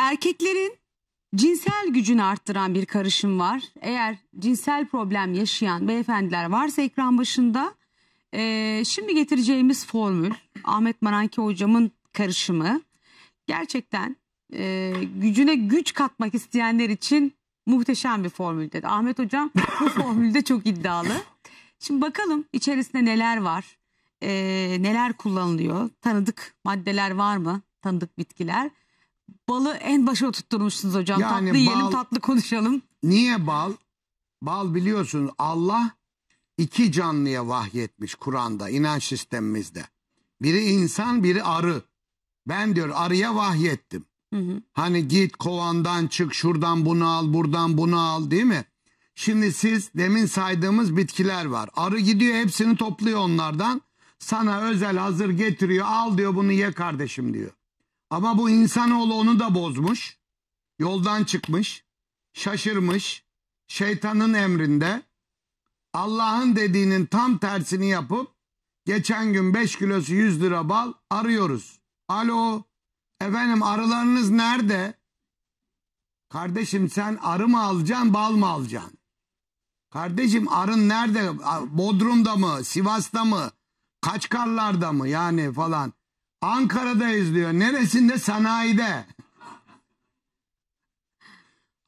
Erkeklerin cinsel gücünü arttıran bir karışım var. Eğer cinsel problem yaşayan beyefendiler varsa ekran başında e, şimdi getireceğimiz formül Ahmet Maranki hocamın karışımı gerçekten e, gücüne güç katmak isteyenler için muhteşem bir formül dedi. Ahmet hocam bu formülde çok iddialı. Şimdi bakalım içerisinde neler var, e, neler kullanılıyor, tanıdık maddeler var mı, tanıdık bitkiler balı en başa oturtmuşsunuz hocam. Yani tatlı yiyelim tatlı konuşalım. Niye bal? Bal biliyorsunuz Allah iki canlıya vahyetmiş Kur'an'da inanç sistemimizde. Biri insan biri arı. Ben diyor arıya vahyettim. Hı hı. Hani git kovandan çık şuradan bunu al buradan bunu al değil mi? Şimdi siz demin saydığımız bitkiler var. Arı gidiyor hepsini topluyor onlardan. Sana özel hazır getiriyor al diyor bunu ye kardeşim diyor. Ama bu insanoğlu onu da bozmuş. Yoldan çıkmış. Şaşırmış. Şeytanın emrinde. Allah'ın dediğinin tam tersini yapıp geçen gün 5 kilosu 100 lira bal arıyoruz. Alo efendim arılarınız nerede? Kardeşim sen arı mı alacaksın bal mı alacaksın? Kardeşim arın nerede? Bodrum'da mı? Sivas'ta mı? Kaçkarlar'da mı? Yani falan. Ankara'dayız diyor. Neresinde? Sanayide.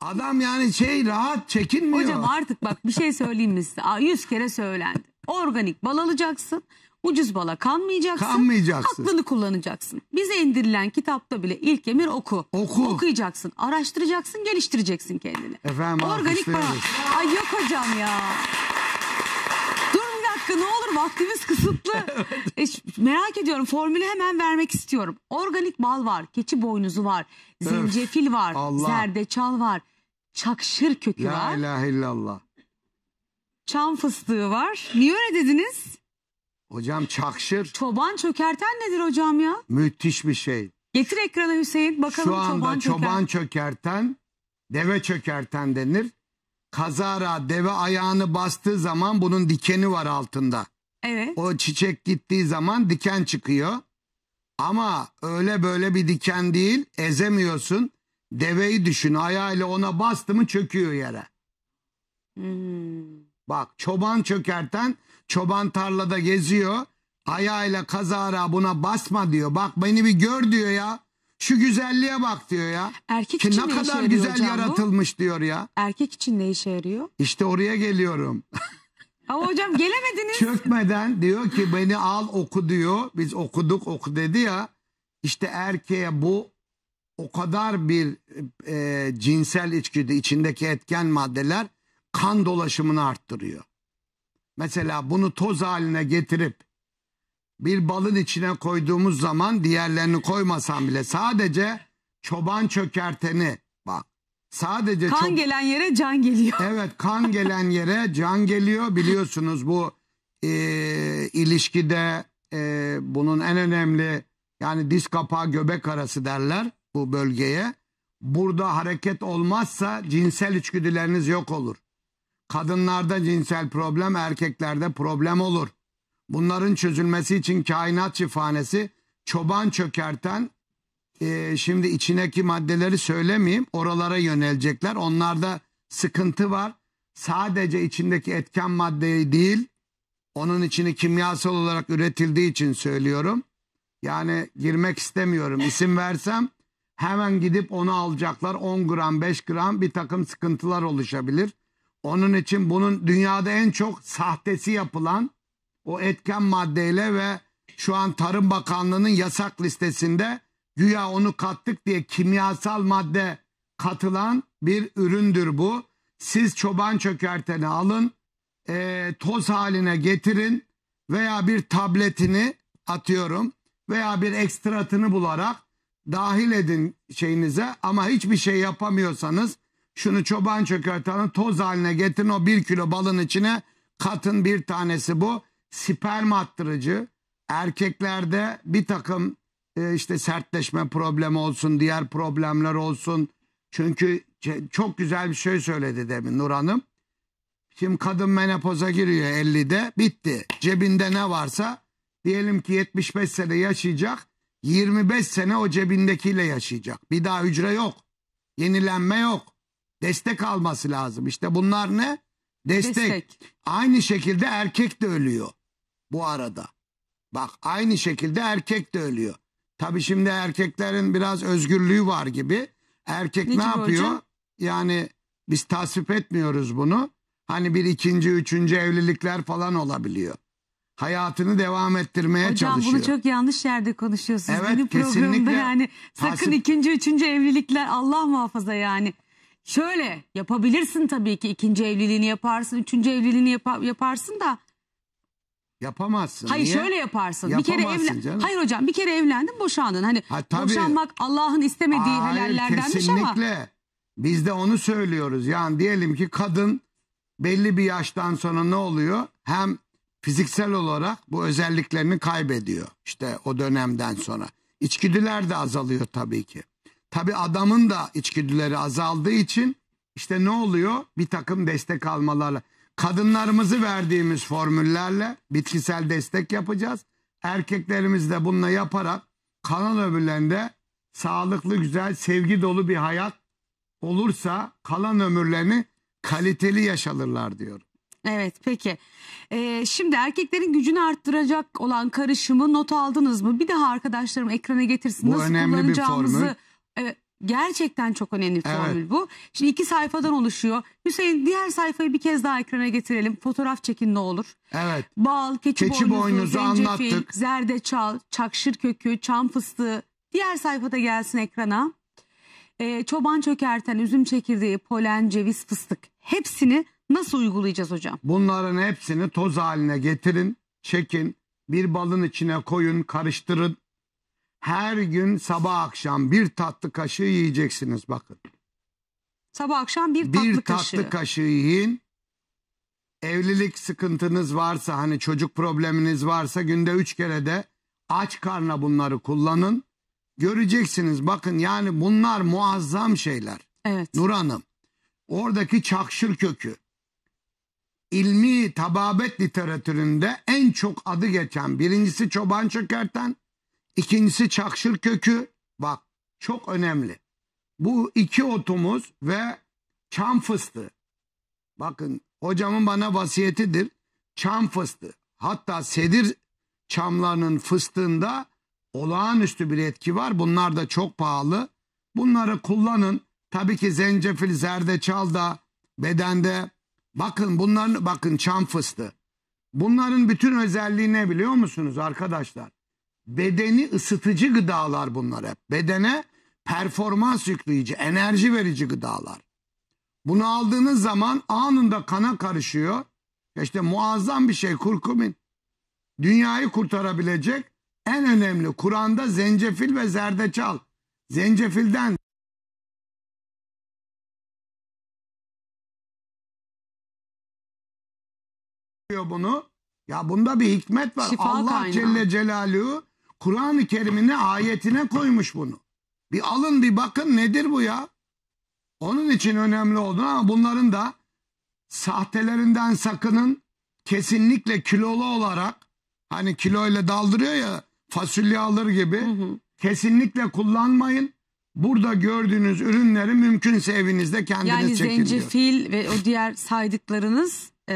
Adam yani şey rahat çekinmiyor. Hocam artık bak bir şey söyleyeyim mi size? Aa, Yüz kere söylendi. Organik bal alacaksın. Ucuz bala kanmayacaksın. Kanmayacaksın. Aklını kullanacaksın. Bize indirilen kitapta bile ilk emir oku. Oku. Okuyacaksın, araştıracaksın, geliştireceksin kendini. Efendim Organik bal. Ay yok hocam ya dakika ne olur vaktimiz kısıtlı. e, merak ediyorum formülü hemen vermek istiyorum. Organik bal var, keçi boynuzu var, zencefil var, Allah. zerdeçal var, çakşır kökü La var. La ilahe illallah. Çam fıstığı var. Niye öyle dediniz? Hocam çakşır. Çoban çökerten nedir hocam ya? Müthiş bir şey. Getir ekrana Hüseyin bakalım çoban çökerten. Şu anda çoban çökerten, çoban çökerten deve çökerten denir kazara deve ayağını bastığı zaman bunun dikeni var altında. Evet. O çiçek gittiği zaman diken çıkıyor. Ama öyle böyle bir diken değil ezemiyorsun. Deveyi düşün ayağıyla ona bastı mı çöküyor yere. Hmm. Bak çoban çökerten çoban tarlada geziyor. Ayağıyla kazara buna basma diyor. Bak beni bir gör diyor ya. Şu güzelliğe bak diyor ya. Erkek Ki için ne, ne kadar güzel hocam yaratılmış bu? diyor ya. Erkek için ne işe yarıyor? İşte oraya geliyorum. Ama hocam gelemediniz. Çökmeden diyor ki beni al oku diyor. Biz okuduk oku dedi ya. İşte erkeğe bu o kadar bir e, cinsel içgüdü içindeki etken maddeler kan dolaşımını arttırıyor. Mesela bunu toz haline getirip bir balın içine koyduğumuz zaman diğerlerini koymasan bile sadece çoban çökerteni bak. Sadece kan çok... gelen yere can geliyor. Evet kan gelen yere can geliyor biliyorsunuz bu e, ilişkide e, bunun en önemli yani diz kapağı göbek arası derler bu bölgeye. Burada hareket olmazsa cinsel içgüdüleriniz yok olur. Kadınlarda cinsel problem erkeklerde problem olur. Bunların çözülmesi için kainat çifanesi çoban çökerten e, şimdi içindeki maddeleri söylemeyeyim oralara yönelecekler. Onlarda sıkıntı var. Sadece içindeki etken maddeyi değil onun içini kimyasal olarak üretildiği için söylüyorum. Yani girmek istemiyorum. isim versem hemen gidip onu alacaklar. 10 gram 5 gram bir takım sıkıntılar oluşabilir. Onun için bunun dünyada en çok sahtesi yapılan o etken maddeyle ve şu an Tarım Bakanlığı'nın yasak listesinde güya onu kattık diye kimyasal madde katılan bir üründür bu. Siz çoban çökerteni alın, e, toz haline getirin veya bir tabletini atıyorum veya bir ekstratını bularak dahil edin şeyinize ama hiçbir şey yapamıyorsanız şunu çoban çökertenin toz haline getirin o bir kilo balın içine katın bir tanesi bu sperm attırıcı erkeklerde bir takım e, işte sertleşme problemi olsun diğer problemler olsun. Çünkü çok güzel bir şey söyledi demin Nur Hanım. Şimdi kadın menopoza giriyor 50'de bitti. Cebinde ne varsa diyelim ki 75 sene yaşayacak. 25 sene o cebindekiyle yaşayacak. Bir daha hücre yok. Yenilenme yok. Destek alması lazım. İşte bunlar ne? Destek. Destek. Aynı şekilde erkek de ölüyor bu arada. Bak aynı şekilde erkek de ölüyor. Tabi şimdi erkeklerin biraz özgürlüğü var gibi. Erkek Niçin ne yapıyor? Hocam? Yani biz tasvip etmiyoruz bunu. Hani bir ikinci, üçüncü evlilikler falan olabiliyor. Hayatını devam ettirmeye Hocam, çalışıyor. Hocam bunu çok yanlış yerde konuşuyorsunuz. Evet Benim kesinlikle. Yani sakın tasvip... ikinci, üçüncü evlilikler Allah muhafaza yani. Şöyle yapabilirsin tabii ki ikinci evliliğini yaparsın, üçüncü evliliğini yap yaparsın da Yapamazsın. Hayır Niye? şöyle yaparsın. bir kere evlen. Hayır hocam bir kere evlendin boşandın. Hani ha, tabii. boşanmak Allah'ın istemediği Hayır, helallerdenmiş kesinlikle. ama. Biz de onu söylüyoruz. Yani diyelim ki kadın belli bir yaştan sonra ne oluyor? Hem fiziksel olarak bu özelliklerini kaybediyor. İşte o dönemden sonra. İçgüdüler de azalıyor tabii ki. Tabii adamın da içgüdüleri azaldığı için işte ne oluyor? Bir takım destek almalarla. Kadınlarımızı verdiğimiz formüllerle bitkisel destek yapacağız. Erkeklerimiz de bununla yaparak kalan ömürlerinde sağlıklı, güzel, sevgi dolu bir hayat olursa kalan ömürlerini kaliteli yaşalırlar diyorum. Evet peki. Ee, şimdi erkeklerin gücünü arttıracak olan karışımı not aldınız mı? Bir daha arkadaşlarım ekrana getirsin. Bu Nasıl önemli bir formül. Evet, Gerçekten çok önemli bir formül Evet. bu. Şimdi iki sayfadan oluşuyor. Hüseyin diğer sayfayı bir kez daha ekrana getirelim. Fotoğraf çekin ne olur. Evet. Bal, keçi, Keçi boynuzu, boynuzu zencefil, anlattık. zerdeçal, çakşır kökü, çam fıstığı. Diğer sayfada gelsin ekrana. Ee, çoban çökerten, üzüm çekirdeği, polen, ceviz, fıstık. Hepsini nasıl uygulayacağız hocam? Bunların hepsini toz haline getirin, çekin, bir balın içine koyun, karıştırın. Her gün sabah akşam bir tatlı kaşığı yiyeceksiniz bakın. Sabah akşam bir tatlı, bir tatlı kaşığı. kaşığı yiyin. Evlilik sıkıntınız varsa hani çocuk probleminiz varsa günde üç kere de aç karna bunları kullanın. Göreceksiniz bakın yani bunlar muazzam şeyler. Evet. Nur Hanım oradaki çakşır kökü ilmi tababet literatüründe en çok adı geçen birincisi çoban çökerten İkincisi çakşır kökü. Bak çok önemli. Bu iki otumuz ve çam fıstığı. Bakın hocamın bana vasiyetidir. Çam fıstığı. Hatta sedir çamlarının fıstığında olağanüstü bir etki var. Bunlar da çok pahalı. Bunları kullanın. Tabii ki zencefil, zerdeçal da bedende. Bakın bunların bakın çam fıstığı. Bunların bütün özelliği ne biliyor musunuz arkadaşlar? bedeni ısıtıcı gıdalar bunlar hep. Bedene performans yükleyici, enerji verici gıdalar. Bunu aldığınız zaman anında kana karışıyor. İşte muazzam bir şey kurkumin. Dünyayı kurtarabilecek en önemli Kur'an'da zencefil ve zerdeçal. Zencefilden diyor bunu. Ya bunda bir hikmet var. Şifa Allah kaynağı. Celle Celaluhu Kur'an-ı Kerim'ine ayetine koymuş bunu. Bir alın bir bakın nedir bu ya? Onun için önemli oldu ama bunların da sahtelerinden sakının. Kesinlikle kilolu olarak hani kiloyla daldırıyor ya fasulye alır gibi. Hı hı. Kesinlikle kullanmayın. Burada gördüğünüz ürünleri mümkünse evinizde kendiniz yani çekin Yani zencefil diyor. ve o diğer saydıklarınız e,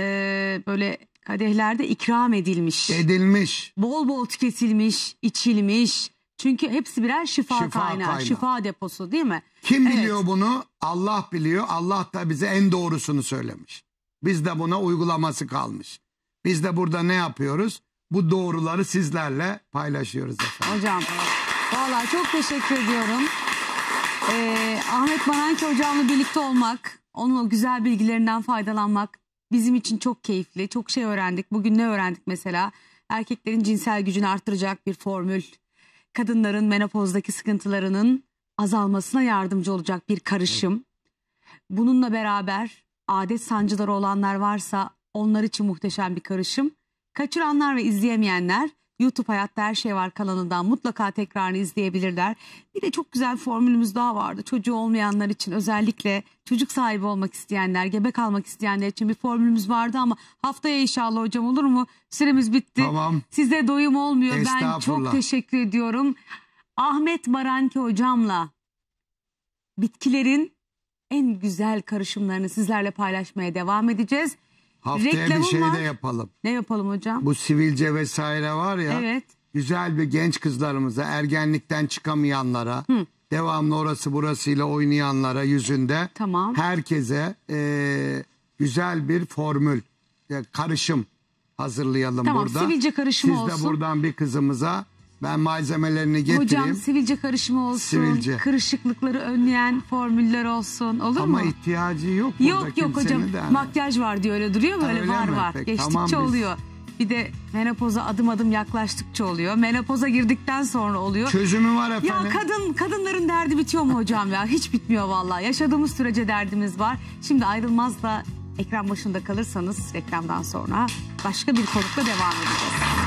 böyle kadehlerde ikram edilmiş. Edilmiş. Bol bol tüketilmiş, içilmiş. Çünkü hepsi birer şifa, Şifa kaynağı, kaynağı. şifa deposu değil mi? Kim Evet. biliyor bunu? Allah biliyor. Allah da bize en doğrusunu söylemiş. Biz de buna uygulaması kalmış. Biz de burada ne yapıyoruz? Bu doğruları sizlerle paylaşıyoruz efendim. Hocam valla çok teşekkür ediyorum. Ee, Ahmet Baranki hocamla birlikte olmak, onun o güzel bilgilerinden faydalanmak bizim için çok keyifli. Çok şey öğrendik. Bugün ne öğrendik mesela? Erkeklerin cinsel gücünü artıracak bir formül. Kadınların menopozdaki sıkıntılarının azalmasına yardımcı olacak bir karışım. Bununla beraber adet sancıları olanlar varsa onlar için muhteşem bir karışım. Kaçıranlar ve izleyemeyenler YouTube Hayatta Her Şey Var kanalından mutlaka tekrarını izleyebilirler. Bir de çok güzel formülümüz daha vardı. Çocuğu olmayanlar için özellikle çocuk sahibi olmak isteyenler, gebe kalmak isteyenler için bir formülümüz vardı ama haftaya inşallah hocam olur mu? Süremiz bitti. Tamam. Size doyum olmuyor. Ben çok teşekkür ediyorum. Ahmet Baranki hocamla bitkilerin en güzel karışımlarını sizlerle paylaşmaya devam edeceğiz. Haftaya Reklamım bir şey de yapalım. Ne yapalım hocam? Bu sivilce vesaire var ya. Evet. Güzel bir genç kızlarımıza, ergenlikten çıkamayanlara, Hı. devamlı orası burasıyla oynayanlara yüzünde. Tamam. Herkese e, güzel bir formül, e, karışım hazırlayalım tamam, burada. Tamam sivilce karışımı Siz olsun. Siz de buradan bir kızımıza ben malzemelerini getireyim. Hocam sivilce karışımı olsun, sivilce. kırışıklıkları önleyen formüller olsun olur Ama mu? Ama ihtiyacı yok Yok yok hocam de. makyaj var diyor öyle duruyor böyle öyle var mi? var Peki, geçtikçe tamam, oluyor. Bir de menopoza adım adım yaklaştıkça oluyor. Menopoza girdikten sonra oluyor. Çözümü var efendim. Ya kadın kadınların derdi bitiyor mu hocam ya? Hiç bitmiyor vallahi. Yaşadığımız sürece derdimiz var. Şimdi ayrılmaz da ekran başında kalırsanız reklamdan sonra başka bir konukla devam edeceğiz.